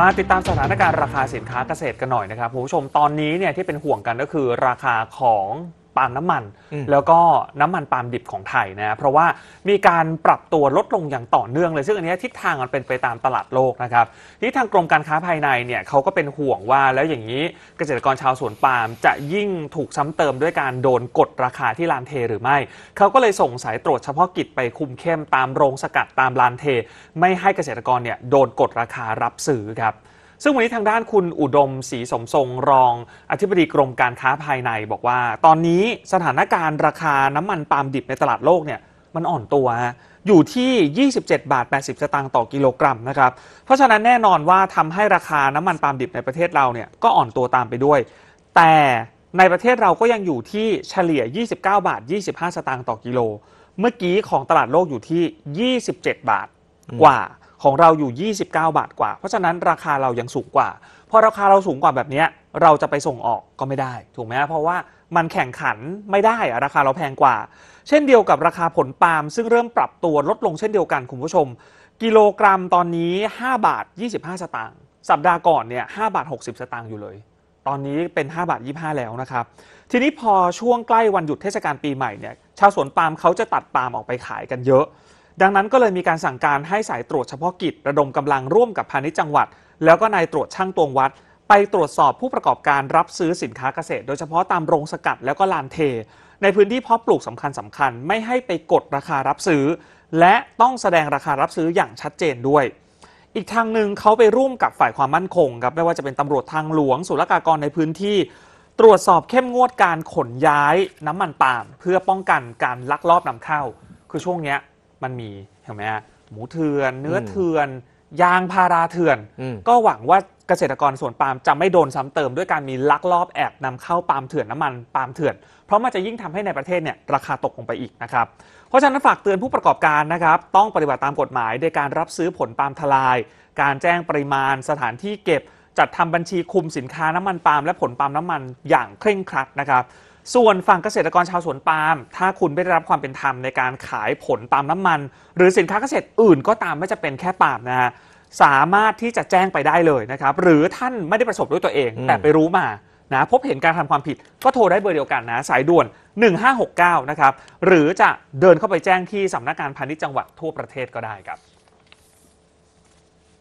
มาติดตามสถานการณ์ราคาสินค้าเกษตรกันหน่อยนะครับ ผู้ชมตอนนี้เนี่ยที่เป็นห่วงกันก็คือราคาของปาล์มน้ำมันแล้วก็น้ำมันปาล์มดิบของไทยนะเพราะว่ามีการปรับตัวลดลงอย่างต่อเนื่องเลยซึ่งอันนี้ ทิศทางมันเป็นไปตามตลาดโลกนะครับที่ทางกรมการค้าภายในเนี่ยเขาก็เป็นห่วงว่า แล้วอย่างนี้เกษตรกรชาวสวนปาล์มจะยิ่งถูกซ้ำเติมด้วยการโดนกดราคาที่ลานเทหรือไม่เขาก็เลยส่งสายตรวจเฉพาะกิจไปคุมเข้มตามโรงสกัดตามลานเทไม่ให้เกษตรกรเนี่ยโดนกดราคารับซื้อครับซึ่งวันนี้ทางด้านคุณอุดมศรีสมทรงรอง อธิบดีกรมการค้าภายในบอกว่า ตอนนี้สถานการณ์ราคาน้ำมันปาล์มดิบในตลาดโลกเนี่ยมันอ่อนตัวอยู่ที่ 27 บาท 80 สตางค์ต่อกิโลกรัมนะครับเพราะฉะนั้นแน่นอนว่าทำให้ราคาน้ำมันปาล์มดิบในประเทศเราเนี่ยก็อ่อนตัวตามไปด้วย แต่ในประเทศเราก็ยังอยู่ที่เฉลี่ย 29 บาท 25 สตางค์ต่อกิโล เมื่อกี้ของตลาดโลกอยู่ที่ 27 บาทกว่าของเราอยู่ 29 บาทกว่า เพราะฉะนั้นราคาเรายังสูงกว่า พอราคาเราสูงกว่าแบบนี้ เราจะไปส่งออกก็ไม่ได้ ถูกไหมเพราะว่ามันแข่งขันไม่ได้ราคาเราแพงกว่า เช่นเดียวกับราคาผลปาล์ม ซึ่งเริ่มปรับตัวลดลงเช่นเดียวกันคุณผู้ชม กิโลกรัมตอนนี้ 5 บาท 25 สตางค์ สัปดาห์ก่อนเนี่ย 5 บาท 60 สตางค์อยู่เลย ตอนนี้เป็น 5 บาท 25 แล้วนะครับ ทีนี้พอช่วงใกล้วันหยุดเทศกาลปีใหม่เนี่ย ชาวสวนปาล์มเขาจะตัดปาล์มออกไปขายกันเยอะดังนั้นก็เลยมีการสั่งการให้สายตรวจเฉพาะกิจระดมกำลังร่วมกับพาณิชย์จังหวัด แล้วก็นายตรวจช่างตวงวัด ไปตรวจสอบผู้ประกอบการรับซื้อสินค้าเกษตร โดยเฉพาะตามโรงสกัดแล้วก็ลานเท ในพื้นที่เพาะปลูกสำคัญสำคัญ ไม่ให้ไปกดราคารับซื้อ และต้องแสดงราคารับซื้ออย่างชัดเจนด้วย อีกทางหนึ่งเขาไปร่วมกับฝ่ายความมั่นคงครับไม่ว่าจะเป็นตำรวจทางหลวง ศุลกากรในพื้นที่ ตรวจสอบเข้มงวดการขนย้ายน้ำมันปาล์มเพื่อป้องกันการลักลอบนำเข้าคือช่วงเนี้ยมันมีเห็นไหมฮะหมูเถื่อน เนื้อเถื่อน ยางพาราเถื่อนอก็หวังว่าเกษตรกรสวนปาล์มจะไม่โดนซ้ำเติมด้วยการมีลักลอบแอบนำเข้าปาล์มเถื่อนน้ำมันปาล์มเถื่อน เพราะมันจะยิ่งทำให้ในประเทศเนี่ยราคาตกลงไปอีกนะครับ เพราะฉะนั้นฝากเตือนผู้ประกอบการนะครับต้องปฏิบัติตามกฎหมายในการรับซื้อผลปาล์มทลาย การแจ้งปริมาณสถานที่เก็บ จัดทำบัญชีคุมสินค้าน้ำมันปาล์มและผลปาล์มน้ำมันอย่างเคร่งครัดนะครับส่วนฝั่งเกษตรกรชาวสวนปาล์มถ้าคุณไม่ได้รับความเป็นธรรมในการขายผลปาล์มน้ำมัน หรือสินค้าเกษตรอื่นก็ตามไม่จะเป็นแค่ปาล์มนะฮะสามารถที่จะแจ้งไปได้เลยนะครับหรือท่านไม่ได้ประสบด้วยตัวเองแต่ไปรู้มานะพบเห็นการทำความผิด ก็โทรได้เบอร์เดียวกันนะ สายด่วน 1569นะครับหรือจะเดินเข้าไปแจ้งที่สำนักงานพาณิชย์จังหวัดทั่วประเทศก็ได้ครับ